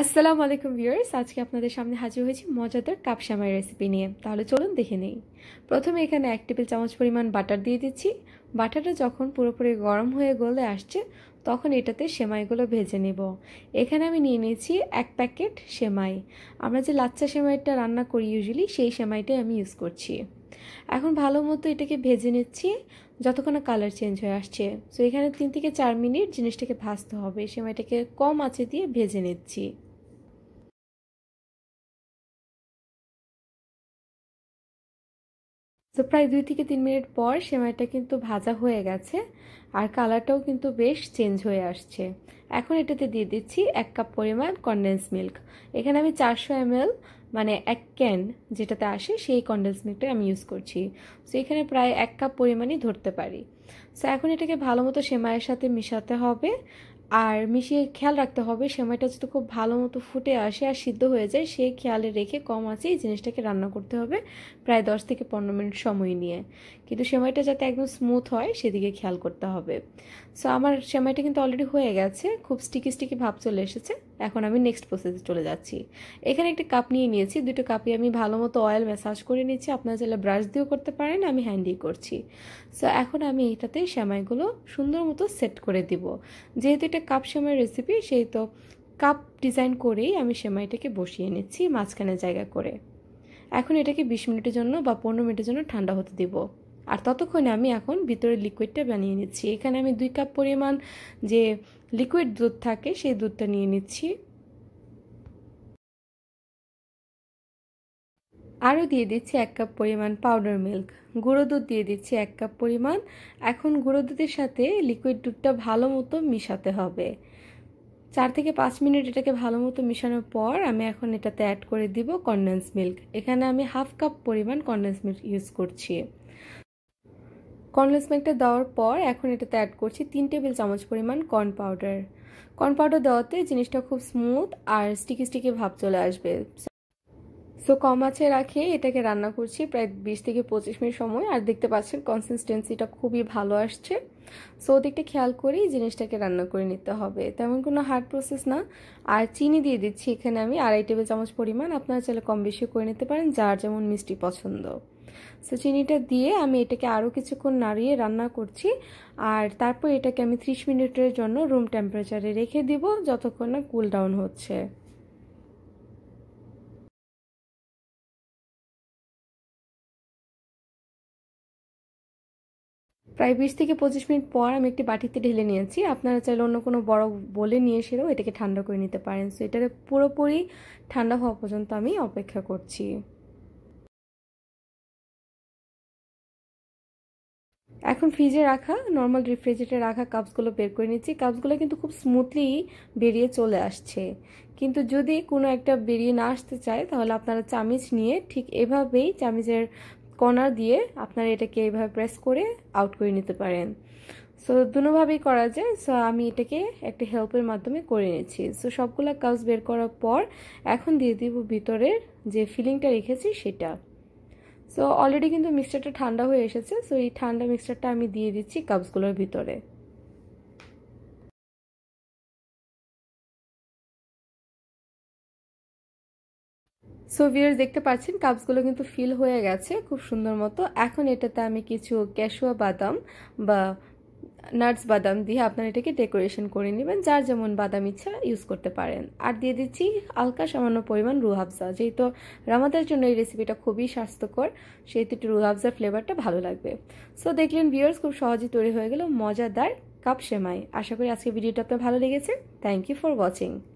আসসালামু আলাইকুম ভিউয়ার্স আজকে আপনাদের সামনে হাজির হয়েছি মজাদার কাপসামাই রেসিপি নিয়ে তাহলে চলুন দেখে নেই প্রথমে এখানে এক টেবিল চামচ পরিমাণ বাটার দিয়ে দিচ্ছি বাটারটা যখন পুরোপুরি গরম হয়ে গলে আসছে তখন এটাতে সেমাইগুলো ভেজে নেব এখানে আমি নিয়ে নিয়েছি এক প্যাকেট সেমাই আমরা যে লাচ্চা সেমাইটা রান্না করি ইউজুয়ালি সেই সেমাইটাই আমি ইউজ করছি এখন ভালো মতো এটাকে ভেজে নিচ্ছি যতক্ষণ কালার চেঞ্জ হয়ে আসছে সো এখানে তিন থেকে চার মিনিট জিনিসটাকে ভাজতে হবে সেমাইটাকে কম আঁচে দিয়ে ভেজে নিচ্ছি তো প্রায় দুই থেকে তিন মিনিট পর সেমাইটা কিন্তু ভাজা হয়ে গেছে আর কালারটাও কিন্তু বেশ চেঞ্জ হয়ে আসছে এখন এটাতে দিয়ে দিচ্ছি এক কাপ পরিমাণ কনডেন্স মিল্ক এখানে আমি চারশো এম মানে এক ক্যান যেটাতে আসে সেই কনডেন্স মিল্কটা আমি ইউজ করছি সো এখানে প্রায় এক কাপ পরিমাণই ধরতে পারি সো এখন এটাকে ভালো মতো সেমাইয়ের সাথে মিশাতে হবে আর মিশিয়ে খেয়াল রাখতে হবে সেমাইটা যদি খুব ভালো মতো ফুটে আসে আর সিদ্ধ হয়ে যায় সেই খেয়ালে রেখে কম আছে এই জিনিসটাকে রান্না করতে হবে প্রায় দশ থেকে পনেরো মিনিট সময় নিয়ে কিন্তু সেমাইটা যাতে একদম স্মুথ হয় সেদিকে খেয়াল করতে হবে সো আমার সেমাইটা কিন্তু অলরেডি হয়ে গেছে খুব স্টিকি স্টিকি ভাব চলে এসেছে এখন আমি নেক্সট প্রসেসে চলে যাচ্ছি এখানে একটি কাপ নিয়ে নিয়েছি দুটো কাপে আমি ভালো মতো অয়েল ম্যাসাজ করে নিয়েছি আপনারা চাইলে ব্রাশ দিয়েও করতে পারেন আমি হ্যান্ডি করছি সো এখন আমি এটাতে শ্যামাইগুলো সুন্দর মতো সেট করে দিব যেহেতু এটা কাপ সেমাইয়ের রেসিপি সেই তো কাপ ডিজাইন করেই আমি সেমাইটাকে বসিয়ে নিচ্ছি মাঝখানে জায়গা করে এখন এটাকে বিশ মিনিটের জন্য বা পনেরো মিনিটের জন্য ঠান্ডা হতে দিব আর ততক্ষণে আমি এখন ভিতরে লিকুইডটা বানিয়ে নিচ্ছি এখানে আমি দুই কাপ পরিমাণ যে লিকুইড দুধ থাকে সেই দুধটা নিয়ে নিচ্ছি আরও দিয়ে দিচ্ছি এক কাপ পরিমাণ পাউডার মিল্ক গুঁড়ো দুধ দিয়ে দিচ্ছি এক কাপ পরিমাণ এখন গুঁড়ো দুধের সাথে লিকুইড দুধটা ভালো মতো মিশাতে হবে চার থেকে পাঁচ মিনিট এটাকে ভালো মতো মিশানোর পর আমি এখন এটাতে অ্যাড করে দিব কন্ডেন্স মিল্ক এখানে আমি হাফ কাপ পরিমাণ কনডেন্স মিল্ক ইউজ করছি কর্নলেস মিল্কটা দেওয়ার পর এখন এটাতে অ্যাড করছি তিন টেবিল চামচ পরিমাণ কর্ন পাউডার কর্ন পাউডার দেওয়াতে জিনিসটা খুব স্মুথ আর স্টিকি স্টিকি ভাব চলে আসবে সো কম আছে রাখে এটাকে রান্না করছি প্রায় বিশ থেকে পঁচিশ মিনিট সময় আর দেখতে পাচ্ছেন কনসিস্টেন্সিটা খুবই ভালো আসছে সো ওদিকটা খেয়াল করেই জিনিসটাকে রান্না করে নিতে হবে তেমন কোনো হার্ড প্রসেস না আর চিনি দিয়ে দিচ্ছি এখানে আমি আড়াই টেবিল চামচ পরিমাণ আপনারা চাইলে কম বেশি করে নিতে পারেন যার যেমন মিষ্টি পছন্দ সো চিনিটা দিয়ে আমি এটাকে আরও কিছুক্ষণ নাড়িয়ে রান্না করছি আর তারপর এটাকে আমি ত্রিশ মিনিটের জন্য রুম টেম্পারেচারে রেখে দিব যতক্ষণ না কুল ডাউন হচ্ছে প্রায় বিশ থেকে পঁচিশ মিনিট পর আমি একটি বাটিতে ঢেলে নিয়েছি আপনারা চাইলে অন্য কোনো বড় বলে নিয়ে এসেও এটাকে ঠান্ডা করে নিতে পারেন সো এটাকে পুরোপুরি ঠান্ডা হওয়া পর্যন্ত আমি অপেক্ষা করছি এখন ফ্রিজে রাখা নর্মাল রিফ্রিজারেটরে রাখা কাপসগুলো বের করে নিচ্ছি কাপসগুলো কিন্তু খুব স্মুথলি বেরিয়ে চলে আসছে কিন্তু যদি কোনো একটা বেরিয়ে না আসতে চায় তাহলে আপনারা চামিচ নিয়ে ঠিক এভাবেই চামিচের কর্নার দিয়ে আপনারা এটাকে এভাবে প্রেস করে আউট করে নিতে পারেন সো দুনোভাবেই করা যায় সো আমি এটাকে একটা হেল্পের মাধ্যমে করে নিয়েছি সো সবগুলো কাপস বের করার পর এখন দিয়ে দিব ভিতরের যে ফিলিংটা রেখেছি সেটা সো অলরেডি কিন্তু মিক্সচারটা ঠান্ডা হয়ে এসেছে সো এই ঠান্ডা মিক্সচারটা আমি দিয়ে দিচ্ছি কাপসগুলোর ভিতরে সো ভিয়ার্স দেখতে পাচ্ছেন কাপসগুলো কিন্তু ফিল হয়ে গেছে খুব সুন্দর মতো এখন এটাতে আমি কিছু ক্যাশুয়া বাদাম বা নাটস বাদাম দিয়ে আপনারা এটাকে ডেকোরেশন করে নেবেন যার যেমন বাদাম ইচ্ছা ইউজ করতে পারেন আর দিয়ে দিচ্ছি হালকা সামান্য পরিমাণ রুহাবজা যেহেতু রামাদের জন্য এই রেসিপিটা খুবই স্বাস্থ্যকর সেহেতু একটু রুহাবজার ফ্লেভারটা ভালো লাগবে সো দেখলেন ভিউয়ার্স খুব সহজে তৈরি হয়ে গেল মজাদার কাপ সেমাই আশা করি আজকে ভিডিওটা আপনার ভালো লেগেছে থ্যাংক ইউ ফর ওয়াচিং